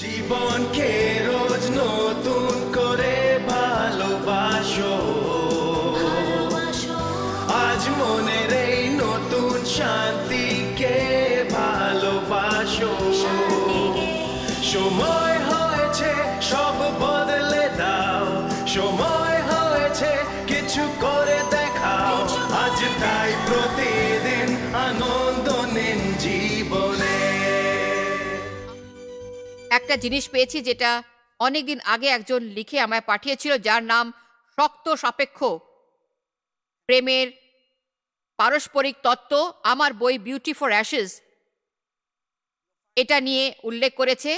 জীবনকে রোজ নতুন জিনিস পেয়েছি যেটা অনেকদিন আগে একজন লিখে আমায় পাঠিয়েছিল যার নাম শক্ত সাপেক্ষ প্রেমের পারস্পরিক তত্ত্ব আমার বই বিউটি ফর অ্যাশেস এটা নিয়ে উল্লেখ করেছে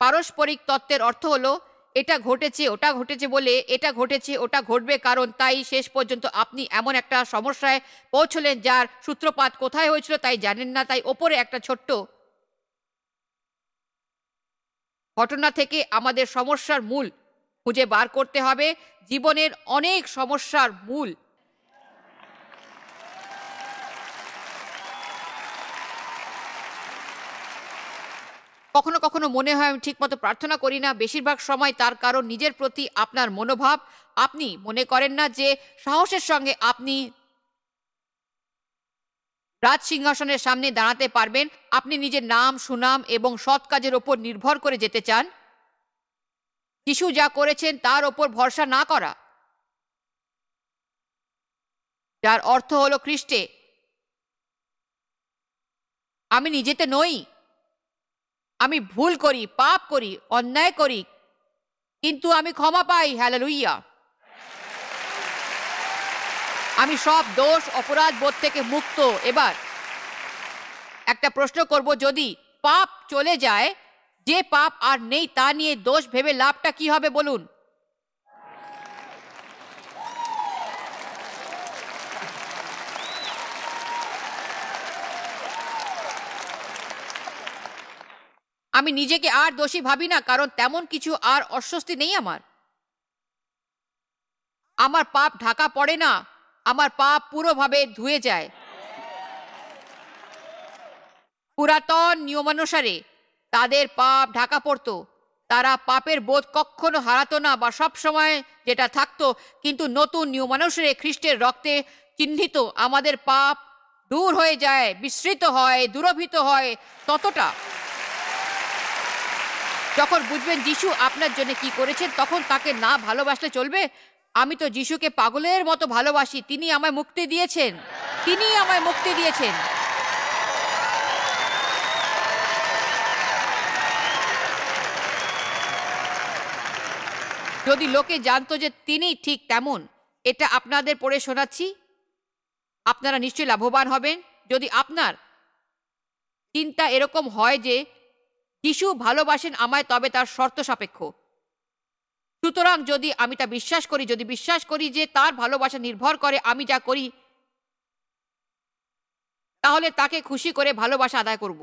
পারস্পরিক তত্ত্বের অর্থ হলো এটা ঘটেছে ওটা ঘটেছে বলে এটা ঘটেছে ওটা ঘটবে কারণ তাই শেষ পর্যন্ত আপনি এমন একটা সমস্যায় পৌঁছলেন যার সূত্রপাত কোথায় হয়েছিল তাই জানেন না তাই ওপরে একটা ছোট্ট ঘটনা থেকে আমাদের সমস্যার মূল খুঁজে বার করতে হবে জীবনের অনেক সমস্যার মূল কখনো কখনো মনে হয় আমি ঠিকমতো প্রার্থনা করি না বেশিরভাগ সময় তার কারণ নিজের প্রতি আপনার মনোভাব আপনি মনে করেন না যে সাহসের সঙ্গে আপনি রাজ সিংহাসনের সামনে দাঁড়াতে পারবেন আপনি নিজের নাম সুনাম এবং সৎ কাজের ওপর নির্ভর করে যেতে চান শিশু যা করেছেন তার ওপর ভরসা না করা যার অর্থ হল খ্রিস্টে আমি নিজেতে নই আমি ভুল করি পাপ করি অন্যায় করি কিন্তু আমি ক্ষমা পাই হ্যালালুইয়া আমি সব দোষ অপরাধ বোধ থেকে মুক্ত এবার একটা প্রশ্ন করব যদি পাপ চলে যায় যে পাপ আর নেই তা নিয়ে দোষ ভেবে লাভটা কি হবে বলুন আমি নিজেকে আর দোষী ভাবি না কারণ তেমন কিছু আর অস্বস্তি নেই আমার আমার পাপ ঢাকা পড়ে না আমার পাপ পুরোভাবে ধুয়ে যায় পুরাতন নিয়মানুসারে তাদের পাপ ঢাকা পড়ত তারা পাপের বোধ কখনো হারাতো না বা সবসময় যেটা থাকতো কিন্তু নতুন নিয়মানুসারে খ্রিস্টের রক্তে চিহ্নিত আমাদের পাপ দূর হয়ে যায় বিস্মৃত হয় দূরভীত হয় ততটা যখন বুঝবেন যিশু আপনার জন্য কি করেছেন তখন তাকে না ভালোবাসলে চলবে আমি তো যিশুকে পাগলের মতো ভালোবাসি তিনি আমায় মুক্তি দিয়েছেন তিনি আমায় মুক্তি দিয়েছেন যদি লোকে জানতো যে তিনি ঠিক তেমন এটা আপনাদের পড়ে শোনাচ্ছি আপনারা নিশ্চয়ই লাভবান হবেন যদি আপনার চিন্তা এরকম হয় যে যিশু ভালোবাসেন আমায় তবে তার শর্ত সাপেক্ষ সুতরাং যদি আমি তা বিশ্বাস করি যদি বিশ্বাস করি যে তার ভালোবাসা নির্ভর করে আমি যা করি তাহলে তাকে খুশি করে ভালোবাসা আদায় করব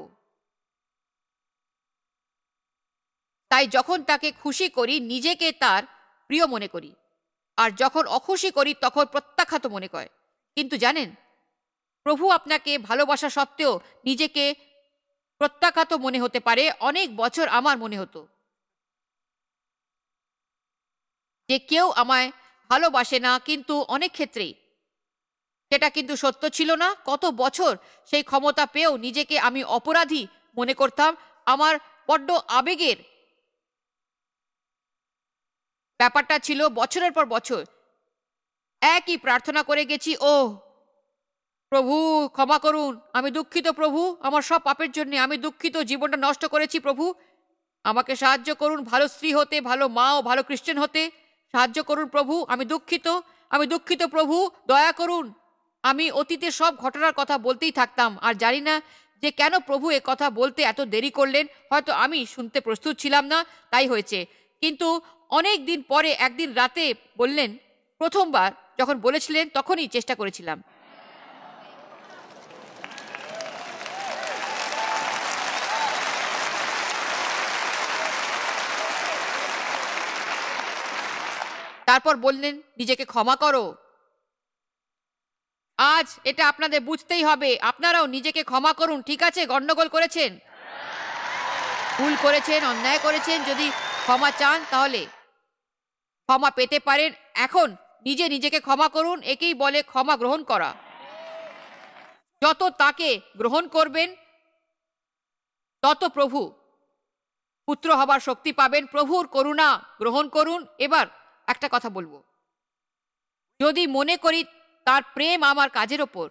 তাই যখন তাকে খুশি করি নিজেকে তার প্রিয় মনে করি আর যখন অখুশি করি তখন প্রত্যাখ্যাত মনে করে কিন্তু জানেন প্রভু আপনাকে ভালোবাসা সত্ত্বেও নিজেকে প্রত্যাখ্যাত মনে হতে পারে অনেক বছর আমার মনে হতো যে কেউ আমায় ভালোবাসে না কিন্তু অনেক ক্ষেত্রেই সেটা কিন্তু সত্য ছিল না কত বছর সেই ক্ষমতা পেয়েও নিজেকে আমি অপরাধী মনে করতাম আমার বড্ড আবেগের ব্যাপারটা ছিল বছরের পর বছর একই প্রার্থনা করে গেছি ও প্রভু ক্ষমা করুন আমি দুঃখিত প্রভু আমার সব পাপের জন্য আমি দুঃখিত জীবনটা নষ্ট করেছি প্রভু আমাকে সাহায্য করুন ভালো স্ত্রী হতে ভালো মা ও ভালো খ্রিস্টান হতে সাহায্য করুন প্রভু আমি দুঃখিত আমি দুঃখিত প্রভু দয়া করুন আমি অতীতে সব ঘটনার কথা বলতেই থাকতাম আর জানি না যে কেন প্রভু এ কথা বলতে এত দেরি করলেন হয়তো আমি শুনতে প্রস্তুত ছিলাম না তাই হয়েছে কিন্তু অনেক দিন পরে একদিন রাতে বললেন প্রথমবার যখন বলেছিলেন তখনই চেষ্টা করেছিলাম তারপর বললেন নিজেকে ক্ষমা করো আজ এটা আপনাদের বুঝতেই হবে আপনারাও নিজেকে ক্ষমা করুন ঠিক আছে গণ্ডগোল করেছেন ভুল করেছেন অন্যায় করেছেন যদি ক্ষমা চান তাহলে ক্ষমা পেতে পারেন এখন নিজে নিজেকে ক্ষমা করুন একেই বলে ক্ষমা গ্রহণ করা যত তাকে গ্রহণ করবেন তত প্রভু পুত্র হবার শক্তি পাবেন প্রভুর করুণা গ্রহণ করুন এবার একটা কথা বলবো যদি মনে করি তার প্রেম আমার কাজের ওপর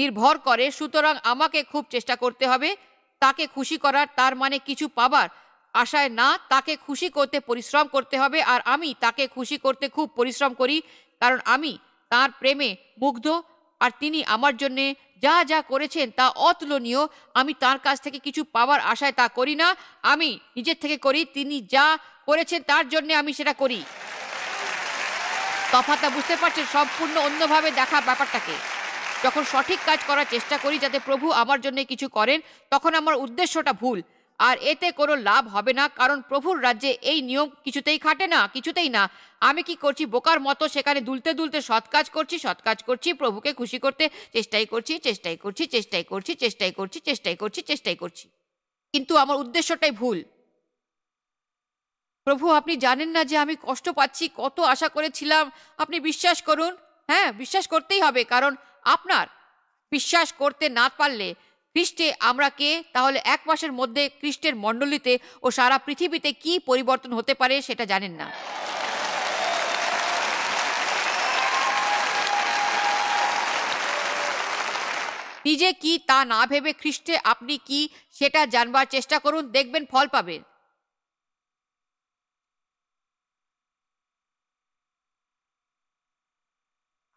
নির্ভর করে সুতরাং আমাকে খুব চেষ্টা করতে হবে তাকে খুশি করার তার মানে কিছু পাবার আশায় না তাকে খুশি করতে পরিশ্রম করতে হবে আর আমি তাকে খুশি করতে খুব পরিশ্রম করি কারণ আমি তার প্রেমে মুগ্ধ আর তিনি আমার জন্যে যা যা করেছেন তা অতুলনীয় আমি তার কাছ থেকে কিছু পাওয়ার আশায় তা করি না আমি নিজের থেকে করি তিনি যা করেছেন তার জন্যে আমি সেটা করি তফাতা বুঝতে পারছেন সম্পূর্ণ অন্যভাবে দেখা ব্যাপারটাকে যখন সঠিক কাজ করার চেষ্টা করি যাতে প্রভু আমার জন্য কিছু করেন তখন আমার উদ্দেশ্যটা ভুল আর এতে কোনো লাভ হবে না কারণ প্রভুর রাজ্যে এই নিয়ম কিছুতেই খাটে না কিছুতেই না আমি কি করছি বোকার মতো সেখানে দুলতে দুলতে সৎ কাজ করছি সৎ কাজ করছি প্রভুকে খুশি করতে চেষ্টাই করছি চেষ্টাই করছি চেষ্টাই করছি চেষ্টাই করছি চেষ্টাই করছি চেষ্টাই করছি কিন্তু আমার উদ্দেশ্যটাই ভুল প্রভু আপনি জানেন না যে আমি কষ্ট পাচ্ছি কত আশা করেছিলাম আপনি বিশ্বাস করুন হ্যাঁ বিশ্বাস করতেই হবে কারণ আপনার বিশ্বাস করতে না পারলে খ্রিস্টে আমরা কে তাহলে এক মাসের মধ্যে খ্রিস্টের মণ্ডলীতে ও সারা পৃথিবীতে কি পরিবর্তন হতে পারে সেটা জানেন না নিজে কি তা না ভেবে খ্রিস্টে আপনি কি সেটা জানবার চেষ্টা করুন দেখবেন ফল পাবেন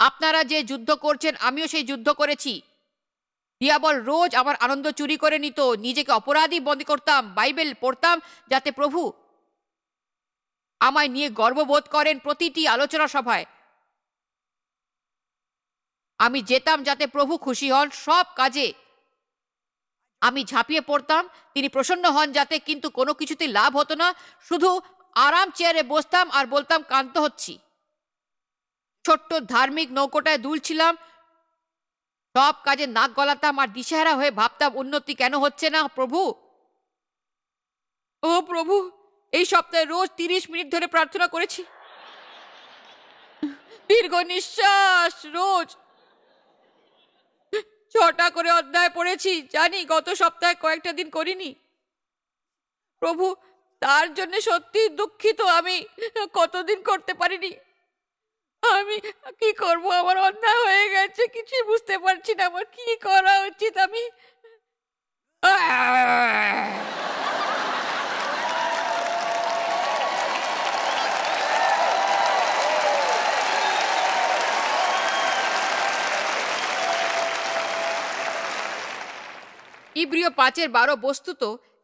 আপনারা যে যুদ্ধ করছেন আমিও সেই যুদ্ধ করেছি দিয়াবল রোজ আমার আনন্দ চুরি করে নিত নিজেকে অপরাধী বন্দী করতাম বাইবেল পড়তাম যাতে প্রভু আমায় নিয়ে গর্ববোধ করেন প্রতিটি আলোচনা সভায় আমি যেতাম যাতে প্রভু খুশি হন সব কাজে আমি ঝাঁপিয়ে পড়তাম তিনি প্রসন্ন হন যাতে কিন্তু কোনো কিছুতে লাভ হতো না শুধু আরাম চেয়ারে বসতাম আর বলতাম কান্ত হচ্ছি ছোট্ট ধার্মিক নৌকোটায় দুলছিলাম সব কাজে নাক গলাতাম আর দিশেহারা হয়ে ভাবতাম উন্নতি কেন হচ্ছে না প্রভু ও প্রভু এই সপ্তাহে রোজ তিরিশ মিনিট ধরে প্রার্থনা করেছি দীর্ঘ নিঃশ্বাস রোজ ছটা করে অধ্যায় পড়েছি জানি গত সপ্তাহে কয়েকটা দিন করিনি প্রভু তার জন্য সত্যি দুঃখিত আমি কতদিন করতে পারিনি আমি কি করব আমার অন্যায় হয়ে গেছে কিছুই বুঝতে পারছি না আমার কি করা উচিত আমি ইব্রিয় পাঁচের বারো বস্তুত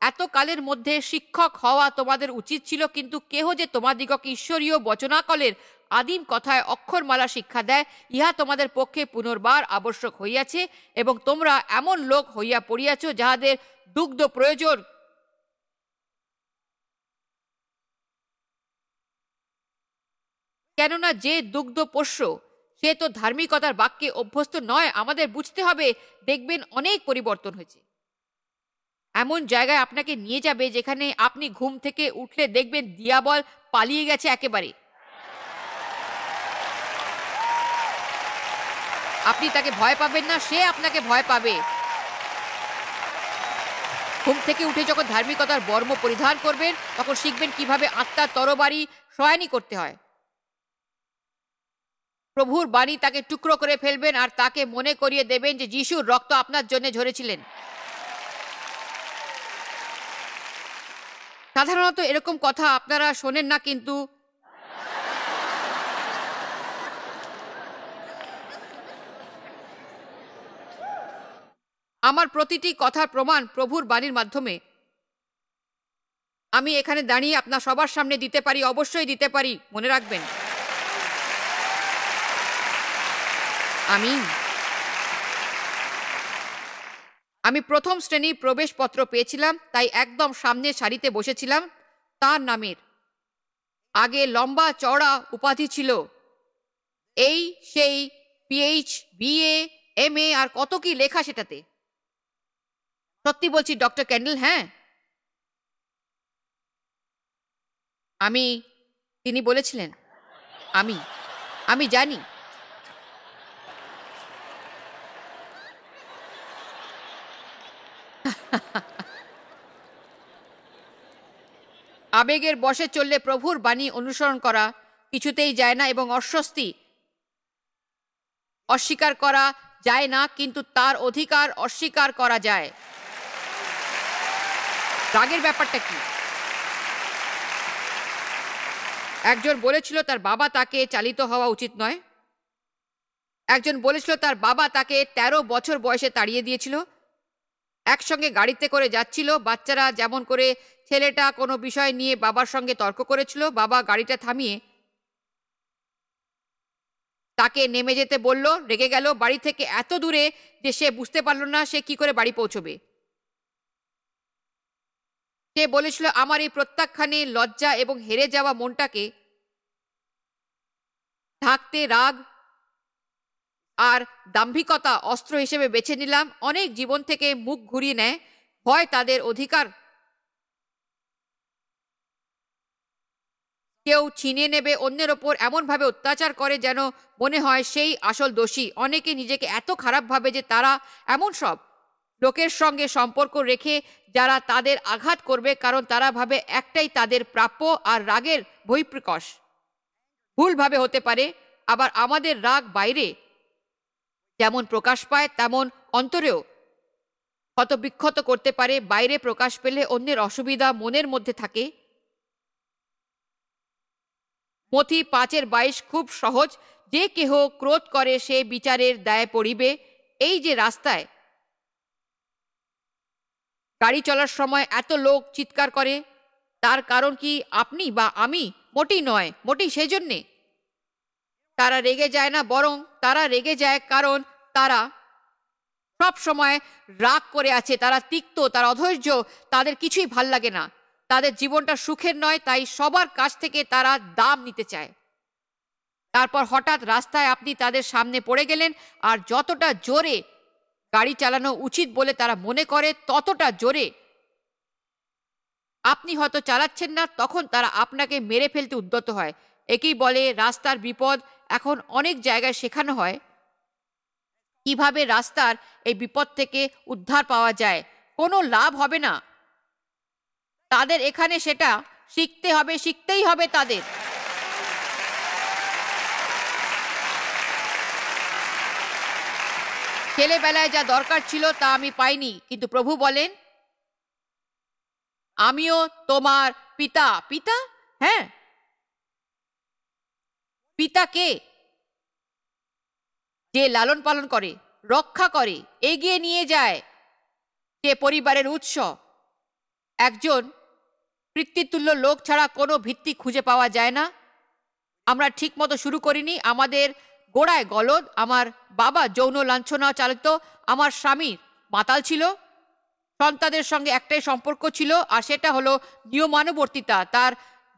এতকালের মধ্যে শিক্ষক হওয়া তোমাদের উচিত ছিল কিন্তু কেহ যে তোমাদিগকে ঈশ্বরীয় বচনাকলের আদিম কথায় অক্ষরমালা শিক্ষা দেয় ইহা তোমাদের পক্ষে পুনর্বার আবশ্যক হইয়াছে এবং তোমরা এমন লোক হইয়া পড়িয়াছ যাহাদের দুগ্ধ প্রয়োজন কেননা যে দুগ্ধ পোষ্য সে তো ধার্মিকতার বাক্যে অভ্যস্ত নয় আমাদের বুঝতে হবে দেখবেন অনেক পরিবর্তন হয়েছে এমন জায়গায় আপনাকে নিয়ে যাবে যেখানে আপনি ঘুম থেকে উঠলে দেখবেন দিয়াবল পালিয়ে গেছে একেবারে আপনি তাকে ভয় পাবেন না সে আপনাকে ভয় পাবে ঘুম থেকে উঠে যখন ধার্মিকতার বর্ম পরিধান করবেন তখন শিখবেন কিভাবে আত্মার তরবারি সয়ানি করতে হয় প্রভুর বাণী তাকে টুকরো করে ফেলবেন আর তাকে মনে করিয়ে দেবেন যে যিশুর রক্ত আপনার জন্য ঝরেছিলেন সাধারণত এরকম কথা আপনারা শোনেন না কিন্তু আমার প্রতিটি কথার প্রমাণ প্রভুর বাণীর মাধ্যমে আমি এখানে দাঁড়িয়ে আপনার সবার সামনে দিতে পারি অবশ্যই দিতে পারি মনে রাখবেন আমি আমি প্রথম শ্রেণীর প্রবেশপত্র পেয়েছিলাম তাই একদম সামনে সারিতে বসেছিলাম তার নামের আগে লম্বা চড়া উপাধি ছিল এই সেই পিএইচ বিএ এম এ আর কত কি লেখা সেটাতে সত্যি বলছি ডক্টর ক্যান্ডেল হ্যাঁ আমি তিনি বলেছিলেন আমি আমি জানি আবেগের বসে চললে প্রভুর বাণী অনুসরণ করা কিছুতেই যায় না এবং অস্বস্তি অস্বীকার করা যায় না কিন্তু তার অধিকার অস্বীকার করা যায় রাগের ব্যাপারটা কি একজন বলেছিল তার বাবা তাকে চালিত হওয়া উচিত নয় একজন বলেছিল তার বাবা তাকে ১৩ বছর বয়সে তাড়িয়ে দিয়েছিল একসঙ্গে গাড়িতে করে যাচ্ছিল বাচ্চারা যেমন করে ছেলেটা কোনো বিষয় নিয়ে বাবার সঙ্গে তর্ক করেছিল বাবা গাড়িটা থামিয়ে তাকে নেমে যেতে বলল রেগে গেল বাড়ি থেকে এত দূরে যে সে বুঝতে পারল না সে কি করে বাড়ি পৌঁছবে সে বলেছিল আমার এই প্রত্যাখ্যানে লজ্জা এবং হেরে যাওয়া মনটাকে ঢাকতে রাগ আর দাম্ভিকতা অস্ত্র হিসেবে বেছে নিলাম অনেক জীবন থেকে মুখ ঘুরিয়ে নেয় হয় তাদের অধিকার কেউ ছিনিয়ে নেবে অন্যের ওপর এমনভাবে অত্যাচার করে যেন মনে হয় সেই আসল দোষী অনেকে নিজেকে এত খারাপ ভাবে যে তারা এমন সব লোকের সঙ্গে সম্পর্ক রেখে যারা তাদের আঘাত করবে কারণ তারা ভাবে একটাই তাদের প্রাপ্য আর রাগের বহিপ্রকাশ ভুলভাবে হতে পারে আবার আমাদের রাগ বাইরে যেমন প্রকাশ পায় তেমন অন্তরেও ক্ষতবিক্ষত করতে পারে বাইরে প্রকাশ পেলে অন্যের অসুবিধা মনের মধ্যে থাকে মথি পাঁচের বাইশ খুব সহজ যে কেহ ক্রোধ করে সে বিচারের দায়ে পড়িবে এই যে রাস্তায় গাড়ি চলার সময় এত লোক চিৎকার করে তার কারণ কি আপনি বা আমি মোটি নয় মোটি সেই জন্যে তারা রেগে যায় না বরং তারা রেগে যায় কারণ তারা সব সময় রাগ করে আছে তারা তিক্ত তারা অধৈর্য তাদের কিছুই ভাল লাগে না তাদের জীবনটা সুখের নয় তাই সবার কাছ থেকে তারা দাম নিতে চায় তারপর হঠাৎ রাস্তায় আপনি তাদের সামনে পড়ে গেলেন আর যতটা জোরে গাড়ি চালানো উচিত বলে তারা মনে করে ততটা জোরে আপনি হয়তো চালাচ্ছেন না তখন তারা আপনাকে মেরে ফেলতে উদ্যত হয় একেই বলে রাস্তার বিপদ এখন অনেক জায়গায় শেখানো হয় কিভাবে রাস্তার এই বিপদ থেকে উদ্ধার পাওয়া যায় কোনো লাভ হবে না তাদের এখানে সেটা শিখতে হবে শিখতেই হবে তাদের ছেলেবেলায় যা দরকার ছিল তা আমি পাইনি কিন্তু প্রভু বলেন আমিও তোমার পিতা পিতা হ্যাঁ পিতা কে যে লালন পালন করে রক্ষা করে এগিয়ে নিয়ে যায় যে পরিবারের উৎস একজন পিতৃতুল্য লোক ছাড়া কোনো ভিত্তি খুঁজে পাওয়া যায় না আমরা ঠিকমতো শুরু করিনি আমাদের গোড়ায় গলদ আমার বাবা যৌন লাঞ্ছনা চালিত আমার স্বামীর মাতাল ছিল সন্তানদের সঙ্গে একটাই সম্পর্ক ছিল আর সেটা হলো নিয়মানুবর্তিতা তার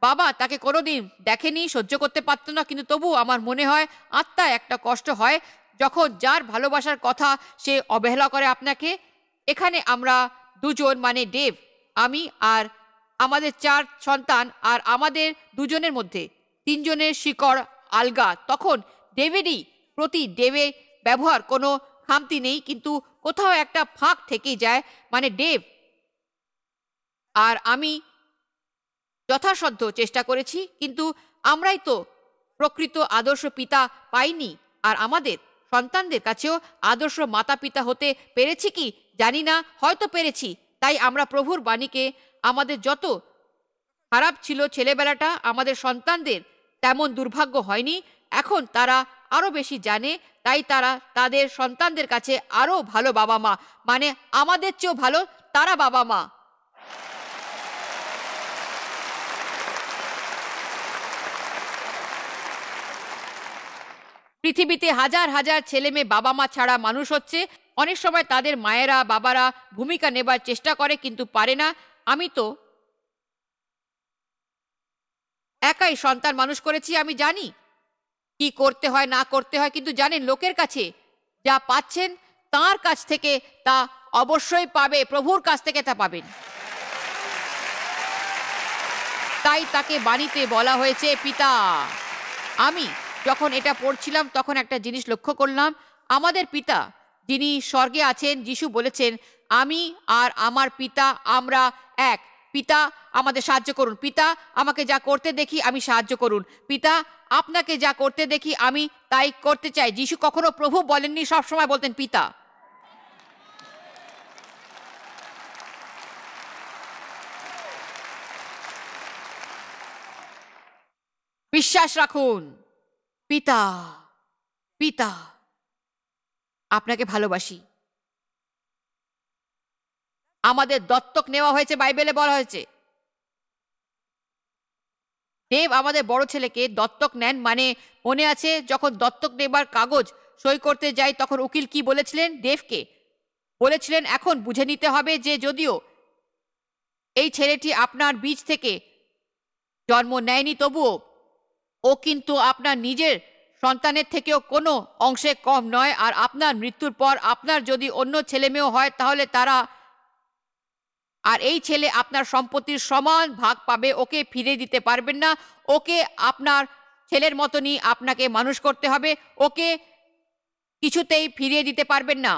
বাবা তাকে কোনোদিন দেখেনি সহ্য করতে পারত না কিন্তু তবু আমার মনে হয় আত্মায় একটা কষ্ট হয় যখন যার ভালোবাসার কথা সে অবহেলা করে আপনাকে এখানে আমরা দুজন মানে ডেভ আমি আর আমাদের চার সন্তান আর আমাদের দুজনের মধ্যে তিনজনের শিকড় আলগা তখন দেবেরই প্রতি ডেভে ব্যবহার কোনো খামতি নেই কিন্তু কোথাও একটা ফাঁক থেকেই যায় মানে ডেভ আর আমি যথাসাধ্য চেষ্টা করেছি কিন্তু আমরাই তো প্রকৃত আদর্শ পিতা পাইনি আর আমাদের সন্তানদের কাছেও আদর্শ মাতা পিতা হতে পেরেছি কি জানি না হয়তো পেরেছি তাই আমরা প্রভুর বাণীকে আমাদের যত খারাপ ছিল ছেলেবেলাটা আমাদের সন্তানদের তেমন দুর্ভাগ্য হয়নি এখন তারা আরও বেশি জানে তাই তারা তাদের সন্তানদের কাছে আরও ভালো বাবা মা মানে আমাদের চেয়েও ভালো তারা বাবা মা পৃথিবীতে হাজার হাজার ছেলে মেয়ে বাবা মা ছাড়া মানুষ হচ্ছে অনেক সময় তাদের মায়েরা বাবারা ভূমিকা নেবার চেষ্টা করে কিন্তু পারে না আমি তো একাই সন্তান মানুষ করেছি আমি জানি কি করতে হয় না করতে হয় কিন্তু জানেন লোকের কাছে যা পাচ্ছেন তার কাছ থেকে তা অবশ্যই পাবে প্রভুর কাছ থেকে তা পাবেন তাই তাকে বাণীতে বলা হয়েছে পিতা আমি যখন এটা পড়ছিলাম তখন একটা জিনিস লক্ষ্য করলাম আমাদের পিতা যিনি স্বর্গে আছেন যিশু বলেছেন আমি আর আমার পিতা আমরা এক পিতা আমাদের সাহায্য করুন পিতা আমাকে যা করতে দেখি আমি সাহায্য করুন পিতা আপনাকে যা করতে দেখি আমি তাই করতে চাই যিশু কখনো প্রভু বলেননি সবসময় বলতেন পিতা বিশ্বাস রাখুন পিতা পিতা আপনাকে ভালোবাসি আমাদের দত্তক নেওয়া হয়েছে বাইবেলে বলা হয়েছে দেব আমাদের বড় ছেলেকে দত্তক নেন মানে মনে আছে যখন দত্তক নেবার কাগজ সই করতে যাই তখন উকিল কি বলেছিলেন দেবকে বলেছিলেন এখন বুঝে নিতে হবে যে যদিও এই ছেলেটি আপনার বীজ থেকে জন্ম নেয়নি তবুও ও কিন্তু আপনার নিজের সন্তানের থেকেও কোনো অংশে কম নয় আর আপনার মৃত্যুর পর আপনার যদি অন্য ছেলেমেয়েও হয় তাহলে তারা আর এই ছেলে আপনার সম্পত্তির সমান ভাগ পাবে ওকে ফিরে দিতে পারবেন না ওকে আপনার ছেলের মতনই আপনাকে মানুষ করতে হবে ওকে কিছুতেই ফিরিয়ে দিতে পারবেন না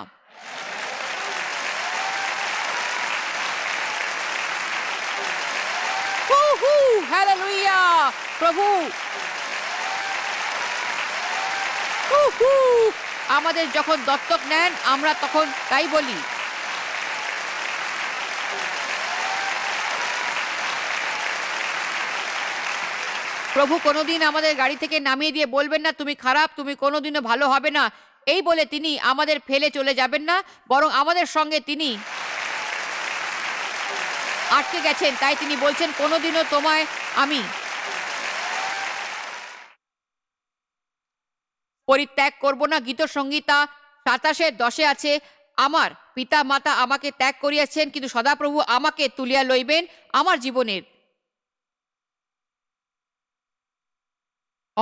প্রভু আমাদের যখন দত্তক নেন আমরা তখন তাই বলি প্রভু কোনোদিন আমাদের গাড়ি থেকে নামিয়ে দিয়ে বলবেন না তুমি খারাপ তুমি কোনোদিনও ভালো হবে না এই বলে তিনি আমাদের ফেলে চলে যাবেন না বরং আমাদের সঙ্গে তিনি আটকে গেছেন তাই তিনি বলছেন কোনোদিনও তোমায় আমি পরিত্যাগ করব না গীতসংগীতা সাতাশে দশে আছে আমার পিতা মাতা আমাকে ত্যাগ করিয়াছেন কিন্তু সদাপ্রভু আমাকে তুলিয়া লইবেন আমার জীবনের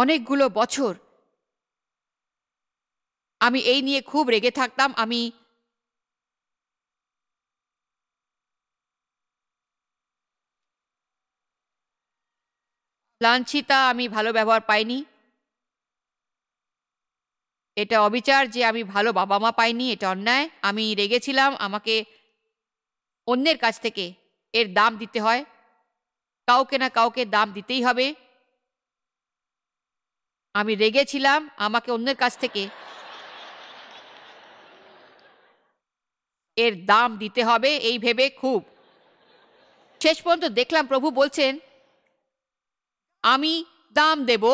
অনেকগুলো বছর আমি এই নিয়ে খুব রেগে থাকতাম আমি লাঞ্ছিতা আমি ভালো ব্যবহার পাইনি এটা অবিচার যে আমি ভালো বাবা মা পাইনি এটা অন্যায় আমি রেগেছিলাম আমাকে অন্যের কাছ থেকে এর দাম দিতে হয় কাউকে না কাউকে দাম দিতেই হবে আমি রেগেছিলাম আমাকে অন্যের কাছ থেকে এর দাম দিতে হবে এই ভেবে খুব শেষ পর্যন্ত দেখলাম প্রভু বলছেন আমি দাম দেব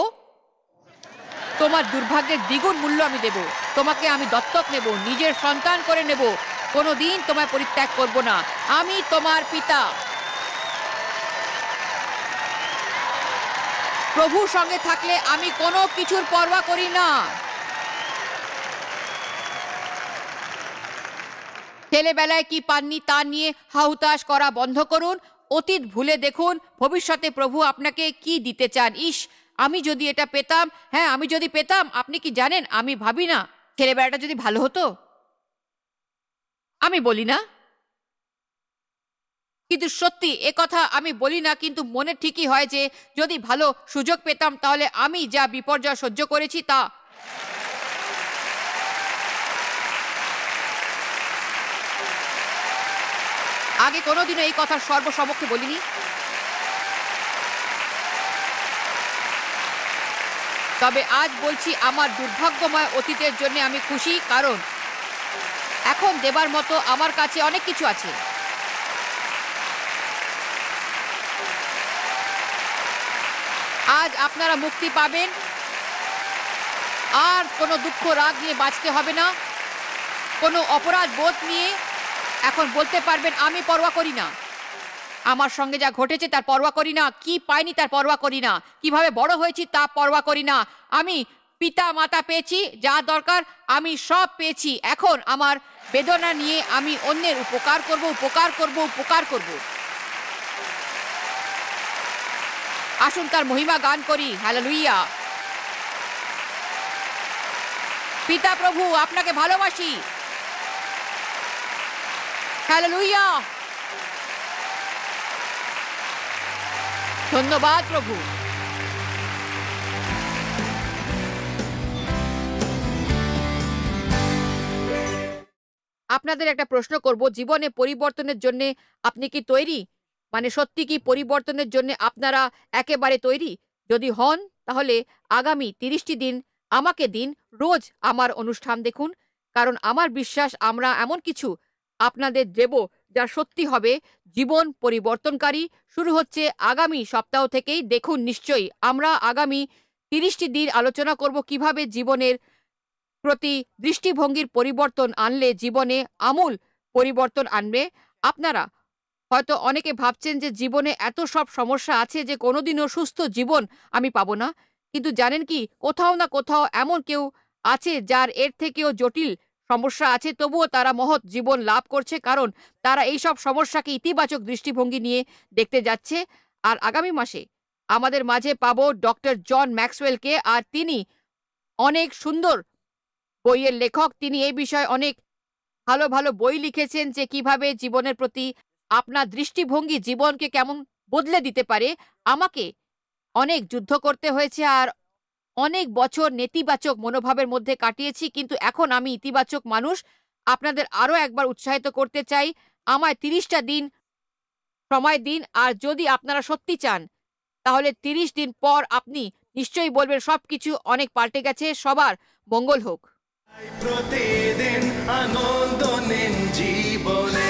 তোমার দুর্ভাগ্যের দ্বিগুণ মূল্য আমি দেব তোমাকে আমি দত্তক নেব নিজের সন্তান করে নেব কোনো দিন তোমায় পরিত্যাগ করব না আমি তোমার পিতা প্রভু সঙ্গে থাকলে আমি কোনো কিছুর পরোয়া করি না ছেলেবেলায় কি পাননি তা নিয়ে হাহুতাশ করা বন্ধ করুন অতীত ভুলে দেখুন ভবিষ্যতে প্রভু আপনাকে কি দিতে চান ইস আমি যদি এটা পেতাম হ্যাঁ আমি যদি পেতাম আপনি কি জানেন আমি ভাবি না ছেলেবেলাটা যদি ভালো হতো আমি বলি না কিন্তু সত্যি এ কথা আমি বলি না কিন্তু মনে ঠিকই হয় যে যদি ভালো সুযোগ পেতাম তাহলে আমি যা বিপর্যয় সহ্য করেছি তা আগে কোনোদিনও এই কথা সর্বসমক্ষে বলিনি তবে আজ বলছি আমার দুর্ভাগ্যময় অতীতের জন্য আমি খুশি কারণ এখন দেবার মতো আমার কাছে অনেক কিছু আছে আজ আপনারা মুক্তি পাবেন আর কোনো দুঃখ রাগ নিয়ে বাঁচতে হবে না কোনো অপরাধ বোধ নিয়ে এখন বলতে পারবেন আমি পরোয়া করি না আমার সঙ্গে যা ঘটেছে তার পরোয়া করি না কি পাইনি তার পরোয়া করি না কিভাবে বড় হয়েছি তা পরোয়া করি না আমি পিতা মাতা পেয়েছি যা দরকার আমি সব পেয়েছি এখন আমার বেদনা নিয়ে আমি অন্যের উপকার করব উপকার করব উপকার করব আসুন তার মহিমা গান করি লুইয়া পিতা প্রভু আপনাকে ভালোবাসি লুইয়া ধন্যবাদ প্রভু আপনাদের একটা প্রশ্ন করব জীবনে পরিবর্তনের জন্য আপনি কি তৈরি মানে সত্যি কি পরিবর্তনের জন্য আপনারা একেবারে তৈরি যদি হন তাহলে আগামী তিরিশটি দিন আমাকে দিন রোজ আমার অনুষ্ঠান দেখুন কারণ আমার বিশ্বাস আমরা এমন কিছু আপনাদের দেব যা সত্যি হবে জীবন পরিবর্তনকারী শুরু হচ্ছে আগামী সপ্তাহ থেকেই দেখুন নিশ্চয়ই আমরা আগামী তিরিশটি দিন আলোচনা করব কিভাবে জীবনের প্রতি দৃষ্টিভঙ্গির পরিবর্তন আনলে জীবনে আমূল পরিবর্তন আনবে আপনারা হয়তো অনেকে ভাবছেন যে জীবনে এত সব সমস্যা আছে যে কোনোদিনও সুস্থ জীবন আমি পাবো না কিন্তু জানেন কি কোথাও না কোথাও এমন কেউ আছে যার এর থেকেও জটিল সমস্যা আছে তবুও তারা মহৎ জীবন লাভ করছে কারণ তারা এই সব সমস্যাকে ইতিবাচক দৃষ্টিভঙ্গি নিয়ে দেখতে যাচ্ছে আর আগামী মাসে আমাদের মাঝে পাবো ডক্টর জন ম্যাক্সওয়েলকে আর তিনি অনেক সুন্দর বইয়ের লেখক তিনি এই বিষয়ে অনেক ভালো ভালো বই লিখেছেন যে কিভাবে জীবনের প্রতি আপনার দৃষ্টিভঙ্গি জীবনকে কেমন বদলে দিতে পারে আমাকে অনেক যুদ্ধ করতে হয়েছে আর অনেক বছর নেতিবাচক মনোভাবের মধ্যে কাটিয়েছি কিন্তু এখন আমি ইতিবাচক মানুষ আপনাদের আরও একবার উৎসাহিত করতে চাই আমায় তিরিশটা দিন সময় দিন আর যদি আপনারা সত্যি চান তাহলে তিরিশ দিন পর আপনি নিশ্চয়ই বলবেন সব কিছু অনেক পাল্টে গেছে সবার মঙ্গল হোক প্রতিদিন আনন্দ জীবনে